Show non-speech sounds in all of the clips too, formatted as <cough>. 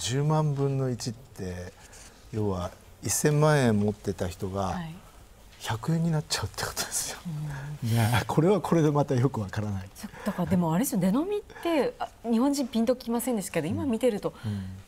10万分の1って要は1000万円持ってた人が100円になっちゃうってことですよ。いやこれはこれでまたよくわからない。だからでもあれですよ値のみって日本人ピンときませんでしたけど今見てると、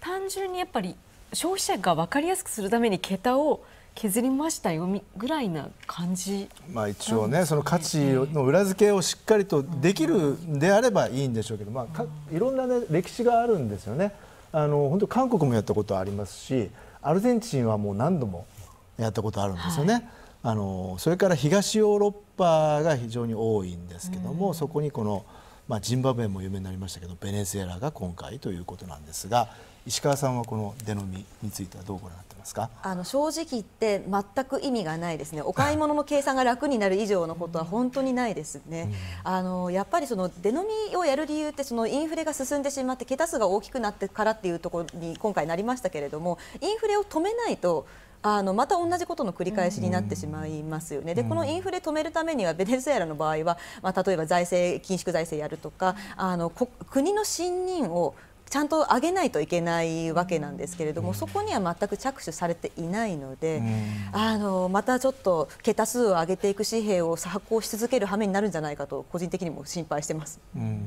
単純にやっぱり消費者が分かりやすくするために桁を削りましたよぐらいな感じ、ね、まあ一応ねその価値の裏付けをしっかりとできるんであればいいんでしょうけど、まあ、いろんな、ね、歴史があるんですよね。あの本当韓国もやったことありますしアルゼンチンはもう何度もやったことあるんですよね。はい、あのそれから東ヨーロッパが非常に多いんですけども、うん、そこにこの、まあ、ジンバブエも有名になりましたけどベネズエラが今回ということなんですが石川さんはこの出飲みについてはどうご覧になってますかあの正直言って全く意味がないですねお買い物の計算が楽になる以上のことは本当にないですね、うん、あのやっぱりその出飲みをやる理由ってそのインフレが進んでしまって桁数が大きくなってからっていうところに今回なりましたけれどもインフレを止めないとあのまた同じことの繰り返しになってしまいますよね、でこのインフレ止めるためにはベネズエラの場合は、まあ、例えば財政緊縮財政やるとかあの国の信任をちゃんと上げないといけないわけなんですけれども、うん、そこには全く着手されていないので、うん、あのまたちょっと桁数を上げていく紙幣を発行し続ける羽目になるんじゃないかと個人的にも心配してます。うん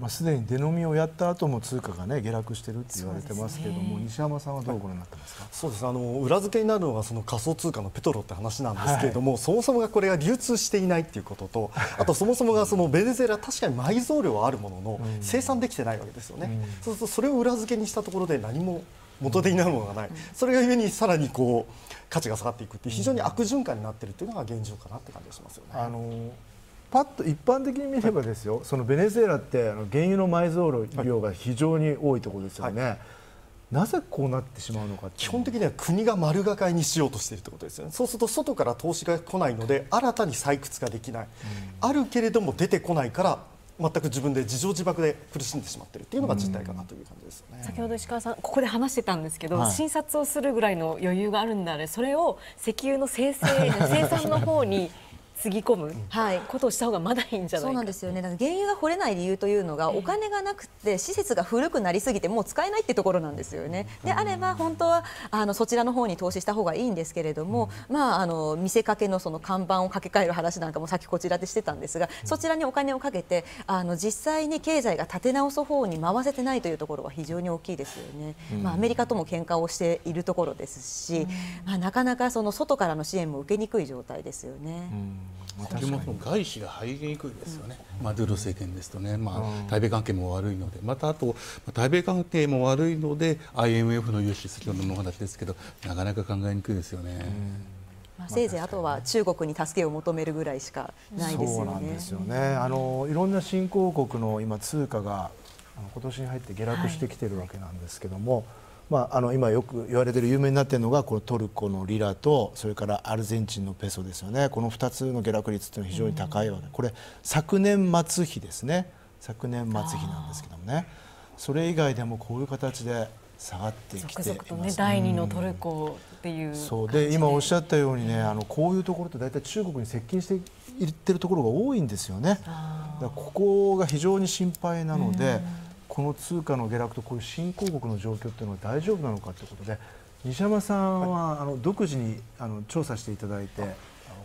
まあ、すでに出のみをやった後も通貨が、ね、下落していると言われてますけども、ね、西山さんはどうご覧になってますかそうですあの裏付けになるのがその仮想通貨のペトロって話なんですけれども、はい、そもそもがこれが流通していないということと、あとそもそもがそのベネズエラ、確かに埋蔵量はあるものの、生産できてないわけですよね、うん、そうするとそれを裏付けにしたところで何も元手になるものがない、うん、それがゆえにさらにこう価値が下がっていくって、非常に悪循環になっているというのが現状かなって感じがしますよね。あのーパッと一般的に見ればですよ、そのベネズエラってあの原油の埋蔵量が非常に多いところですよね。はいなぜこうなってしまうのか基本的には国が丸がかりにしようとしているということですよねそうすると外から投資が来ないので新たに採掘ができない、うん、あるけれども出てこないから全く自分で自情自爆で苦しんでしまっているというのが実態かなという感じです、よねうん、先ほど石川さんここで話してたんですけど、はい、診察をするぐらいの余裕があるんだねそれを石油の生成生産の方につぎ込むことをした方がまだいいんじゃないそうなんですよね。だから原油が掘れない理由というのがお金がなくて施設が古くなりすぎてもう使えないってところなんですよね。であれば本当はあのそちらの方に投資した方がいいんですけれども、まああの見せかけのその看板を掛け替える話なんかもさっきこちらでしてたんですが、そちらにお金をかけてあの実際に経済が立て直す方に回せてないというところは非常に大きいですよね。まあアメリカとも喧嘩をしているところですし、まあなかなかその外からの支援も受けにくい状態ですよね。でも外資が入りにくいですよね、まあ、ドゥール政権ですとね、まあ、対米関係も悪いので、またあと、対米関係も悪いので、IMF の融資、先ほどのお話ですけど、なかなか考えにくいですよね。まあ、せいぜいあとは中国に助けを求めるぐらいしかないですよね。そうなんですよねあのいろんな新興国の今通貨が今年に入って下落してきてるわけなんですけども、はいまあ、あの今よく言われている有名になっているのがこのトルコのリラとそれからアルゼンチンのペソですよねこの2つの下落率というのは非常に高いわけ、これ昨年末日ですね昨年末日なんですけどもねそれ以外でもこういう形で下がってきています、ね、第2のトルコっていうそうで今おっしゃったようにねあのこういうところって大体中国に接近していってるところが多いんですよねだここが非常に心配なので。この通貨の下落とこういう新興国の状況というのは大丈夫なのかということで西山さんは、はい、あの独自にあの調査していただいて。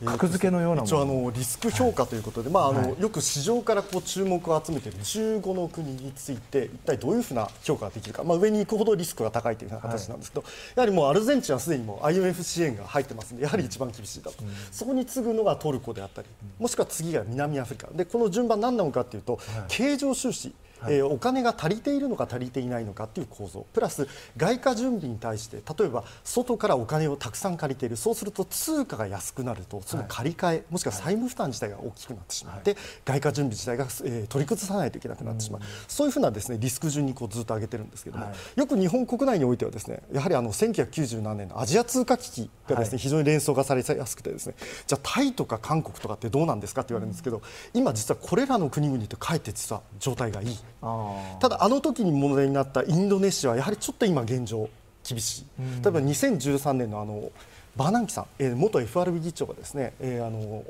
格付けのような一応あのリスク評価ということで、はい、まああの、はい、よく市場からこう注目を集めている15の国について一体どういうふうな評価ができるか、まあ上に行くほどリスクが高いというような形なんですけど、はい、やはりもうアルゼンチンはすでにもう IMF 支援が入ってますのでやはり一番厳しいだと、うん、そこに次ぐのがトルコであったり、もしくは次が南アフリカでこの順番何なのかというと、経常収支はい、えー、お金が足りているのか足りていないのかっていう構造プラス外貨準備に対して例えば外からお金をたくさん借りているそうすると通貨が安くなるとその借り換え、はい、もしくは債務負担自体が大きくなってしまって、はい、外貨準備自体が、えー、取り崩さないといけなくなってしまう、うん、そういうふうなです、ね、リスク順にこうずっと上げてるんですけども、よく日本国内においてはですねやはりあの1997年のアジア通貨危機がですね、非常に連想がされやすくてですねじゃあタイとか韓国とかってどうなんですかって言われるんですけど、今実はこれらの国々ってかえって実は状態がいい。ただ、あの時に問題になったインドネシアはやはりちょっと今、現状厳しい、例えば2013年のあのバーナンキさん、えー、元 FRB 議長がですね、えー、あの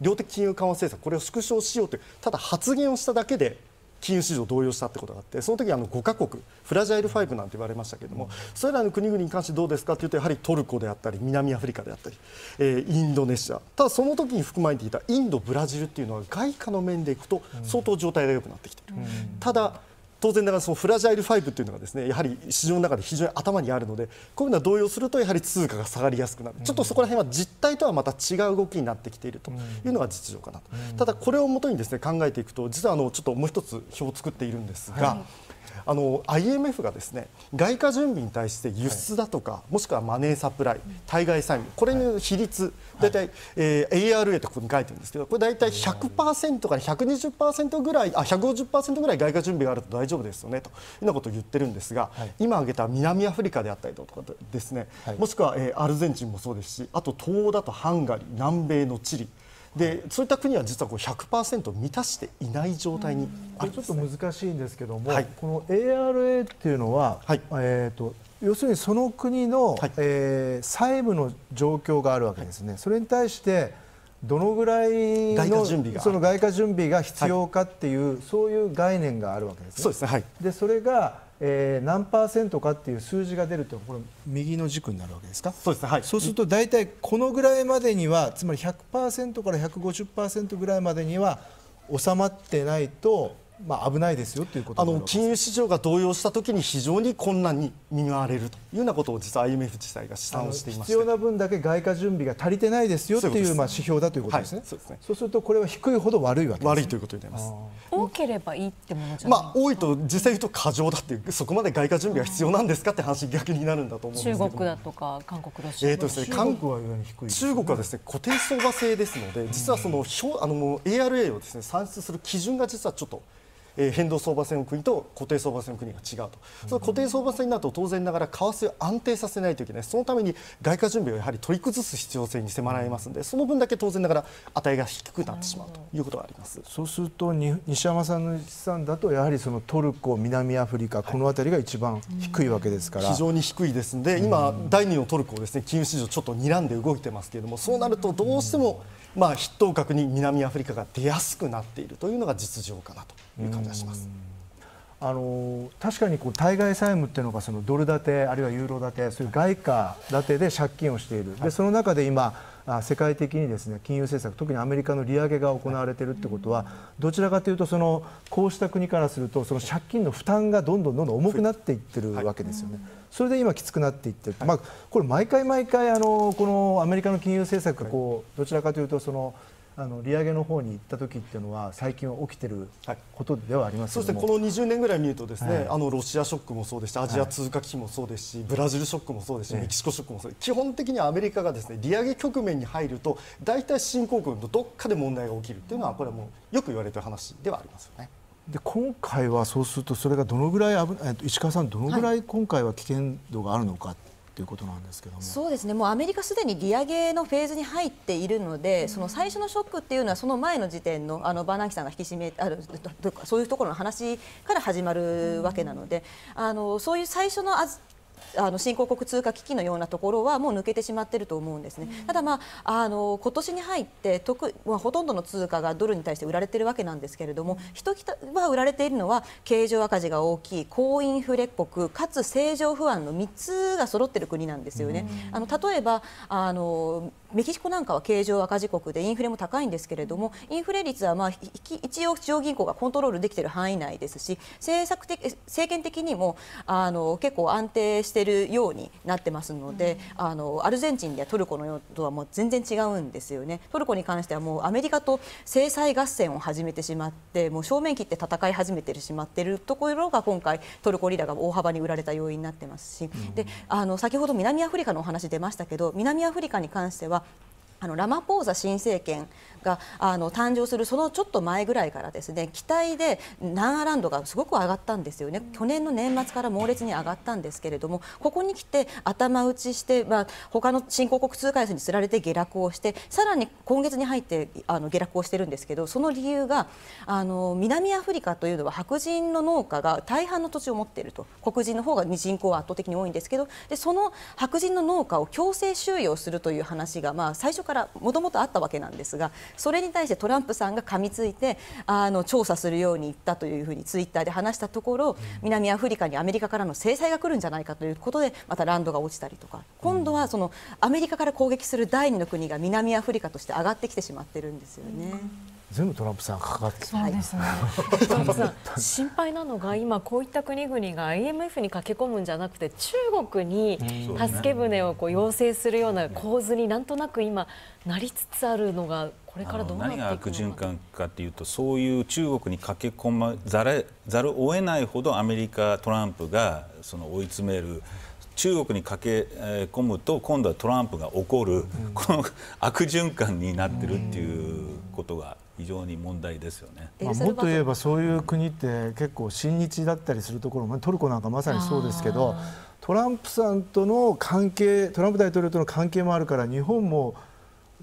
量的金融緩和政策これを縮小しようというただ発言をしただけで金融市場動揺したってことがあってその時あの5か国フラジャイル5なんて言われましたけれども、うん、それらの国々に関してどうですかっていうとやはりトルコであったり南アフリカであったり、えー、インドネシアただその時に含まれていたインドブラジルっていうのは外貨の面でいくと相当状態が良くなってきている。うん、ただ当然ながらそのフラジャイル5というのがですねやはり市場の中で非常に頭にあるのでこういうのは動揺するとやはり通貨が下がりやすくなる、ちょっとそこら辺は実態とはまた違う動きになってきているというのが実情かなと、ただこれをもとにですね考えていくと実はあのちょっともう一つ表を作っているんですが、はいあの IMF がですね外貨準備に対して輸出だとか、はい、もしくはマネーサプライ対外債務これの比率、大体、はい、えー、ARA とここに書いてるんですけどこれ大体100%から120%ぐらいあ150%ぐらい外貨準備があると大丈夫ですよねというようなことを言ってるんですが、はい、今挙げた南アフリカであったりとかですね、もしくは、えー、アルゼンチンもそうですしあと東欧だとハンガリー南米のチリでそういった国は実はこう100%満たしていない状態にある、ね、ちょっと難しいんですけども、はい、この ARA っていうのは、はい、えーと、要するにその国の、はい、えー、債務の状況があるわけですね、それに対してどのぐらいのその外貨準備が必要かっていう、そういう概念があるわけですね。そうですねはい、でそれがえー、何パーセントかっていう数字が出るとこれ右の軸になるわけですかそうです、はい、そうすると大体このぐらいまでにはつまり100%から150%ぐらいまでには収まってないとまあ、危ないですよということあの金融市場が動揺したときに非常に困難に見舞われるというようなことを実は IMF 自体が試算をしていまして必要な分だけ外貨準備が足りてないですよというまあ指標だということですねはい、そうですねそうするとこれは低いほど悪いわけです、ね、悪いということになります多ければいいってものじゃまあ、多いと実際言うと過剰だっていうそこまで外貨準備が必要なんですかって話逆になるんだと思うん中国だとか韓国ロシア、えーとですね、韓国は非常に低い、ね、中国はですね固定相場制ですので実はその表あの ARA をですね算出する基準が実はちょっとえー、変動相場線の国と固定相場線の国が違うと、その固定相場線になると当然ながら為替を安定させないといけない、そのために外貨準備をやはり取り崩す必要性に迫られますので、その分だけ当然ながら値が低くなってしまうということがありますそうすると、西山さんの資産だと、やはりそのトルコ、南アフリカ、この辺りが一番低いわけですから。非常に低いですので、今、第2のトルコをですね金融市場、ちょっと睨んで動いてますけれども、そうなるとどうしても、まあ、筆頭格に南アフリカが出やすくなっているというのが実情かなという感じ出します。あの確かにこう対外債務っていうのがそのドル建てあるいはユーロ建てそういう外貨建てで借金をしている、でその中で今世界的にですね金融政策特にアメリカの利上げが行われているってことはどちらかというとそのこうした国からするとその借金の負担がどんどんどんどん重くなっていってるわけですよね。それで今きつくなっていってる、まあこれ毎回毎回あのこのアメリカの金融政策がこうどちらかというとそのあの利上げの方に行った時っていうのは最近は起きてることではありますそしてこの20年ぐらい見るとですね、はい、あのロシアショックもそうですしアジア通貨危機もそうですし、はい、ブラジルショックもそうですし、メキシコショックもそうです、基本的にはアメリカがですね利上げ局面に入ると大体新興国のどっかで問題が起きるっていうのはこれはもうよく言われてる話ではありますよね。で今回はそうするとそれがどのぐらい危石川さんどのぐらい今回は危険度があるのかということなんですけどもそうですねもうアメリカすでに利上げのフェーズに入っているので、うん、その最初のショックっていうのはその前の時点のあのバーナンキさんが引き締めあるそういうところの話から始まるわけなので、うん、あのそういう最初のああの新興国通貨危機のようなところはもう抜けてしまっていると思うんですね、うん、ただ、まあ、あの今年に入って特、まあ、ほとんどの通貨がドルに対して売られているわけなんですけれども、ひときわ売られているのは経常赤字が大きい高インフレ国かつ政情不安の3つが揃っている国なんですよね。うん、あの例えばあのメキシコなんかは経常赤字国でインフレも高いんですけれどもインフレ率はまあ一応中央銀行がコントロールできている範囲内ですし政策的政権的にもあの結構安定しているようになってますので、うん、あのアルゼンチンやトルコのようとはもう全然違うんですよねトルコに関してはもうアメリカと制裁合戦を始めてしまってもう正面切って戦い始めてしまっているところが今回トルコリラが大幅に売られた要因になってますし、うん、であの先ほど南アフリカのお話出ましたけど南アフリカに関してはあのラマポーザ新政権があの誕生するそのちょっと前ぐらいからですね期待で南アランドがすごく上がったんですよね、去年の年末から猛烈に上がったんですけれどもここに来て頭打ちして、まあ、他の新興国通貨安につられて下落をしてさらに今月に入ってあの下落をしてるんですけどその理由があの南アフリカというのは白人の農家が大半の土地を持っていると黒人の方が人口は圧倒的に多いんですけどでその白人の農家を強制収容するという話が、まあ、最初からもともとあったわけなんですがそれに対してトランプさんが噛みついてあの調査するように言ったというふうにツイッターで話したところ南アフリカにアメリカからの制裁が来るんじゃないかということでまたランドが落ちたりとか今度はそのアメリカから攻撃する第2の国が南アフリカとして上がってきてしまってるんですよね。全部トランプさんかかってそうですね。トランプさん心配なのが今こういった国々が IMF に駆け込むんじゃなくて中国に助け舟をこう要請するような構図になんとなく今なりつつあるのがこれからどう何が悪循環かというとそういう中国に駆け込まざるざるを得ないほどアメリカトランプがその追い詰める。中国に駆け込むと今度はトランプが怒る、この悪循環になってるっていうことが非常に問題ですよね、まあ、もっと言えばそういう国って結構親日だったりするところもトルコなんかまさにそうですけどトランプさんとの関係トランプ大統領との関係もあるから日本も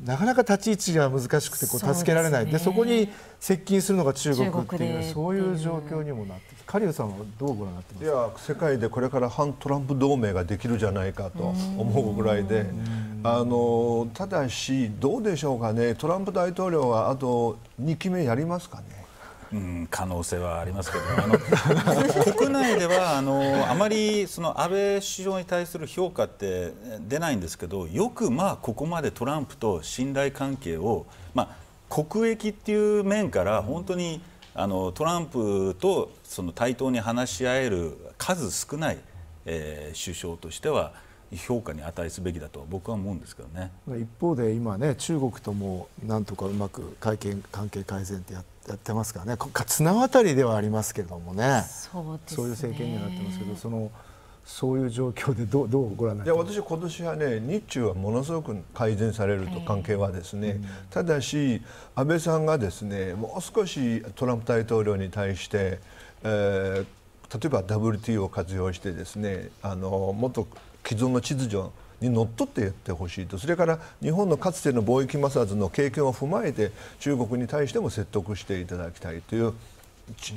なかなか立ち位置が難しくてこう助けられないそで、そこに接近するのが中国っていうそういう状況にもなってウさんはどうご覧になってますいや世界でこれから反トランプ同盟ができるじゃないかと思うぐらいであのただし、どうでしょうかねトランプ大統領はあと2期目やりますかね。うん、可能性はありますけど <laughs> あの国内ではあのあまりその安倍首相に対する評価って出ないんですけどよくまあここまでトランプと信頼関係を、まあ、国益っていう面から本当にあのトランプとその対等に話し合える数少ない、えー、首相としては評価に値すべきだと僕は思うんですけどね一方で今ね中国ともなんとかうまく会見関係改善ってやってますからね綱渡りではありますけれどもねそうですねそういう政権になってますけどそのそういう状況でどうどうご覧になりまいや私今年はね日中はものすごく改善されると関係はですね、はい、ただし安倍さんがですねもう少しトランプ大統領に対して、えー、例えば WTO を活用してですねあのもっと既存の秩序にのっとってやってほしいとそれから日本のかつての貿易摩擦の経験を踏まえて中国に対しても説得していただきたいという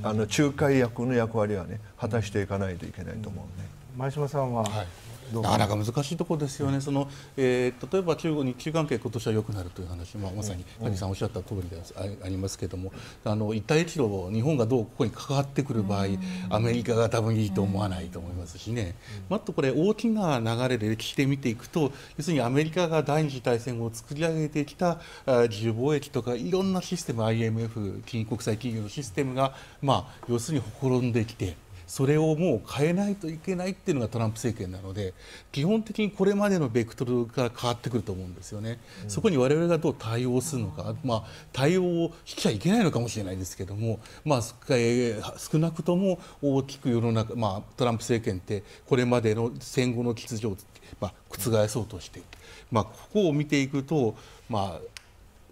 あの仲介役の役割はね果たしていかないといけないと思うね。前島さんは、はいなかなか難しいところですよね、そのえー、例えば中国、日中関係、今年は良くなるという話、まあ、まさに谷さんおっしゃった通りでありますけれども、あの一帯一路日本がどうここに関わってくる場合、アメリカが多分いいと思わないと思いますしね、まっとこれ、大きな流れで歴史で見ていくと、要するにアメリカが第二次大戦を作り上げてきた自由貿易とか、いろんなシステム、IMF、金国際金融のシステムが、まあ、要するにほころんできて。それをもう変えないといけないっていうのがトランプ政権なので基本的にこれまでのベクトルから変わってくると思うんですよね、うん、そこに我々がどう対応するのか、まあ、対応をしちゃいけないのかもしれないですけども、まあ、少なくとも大きく世の中、まあ、トランプ政権ってこれまでの戦後の秩序を、まあ、覆そうとしていまあ、ここを見ていくと、まあ、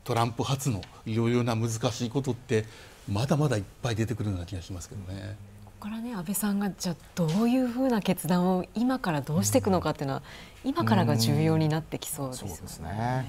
トランプ発のいろいろな難しいことってまだまだいっぱい出てくるような気がしますけどね。こからね安倍さんがじゃあどういうふうな決断を今からどうしていくのかっていうのは、今からが重要になってきそうですよね。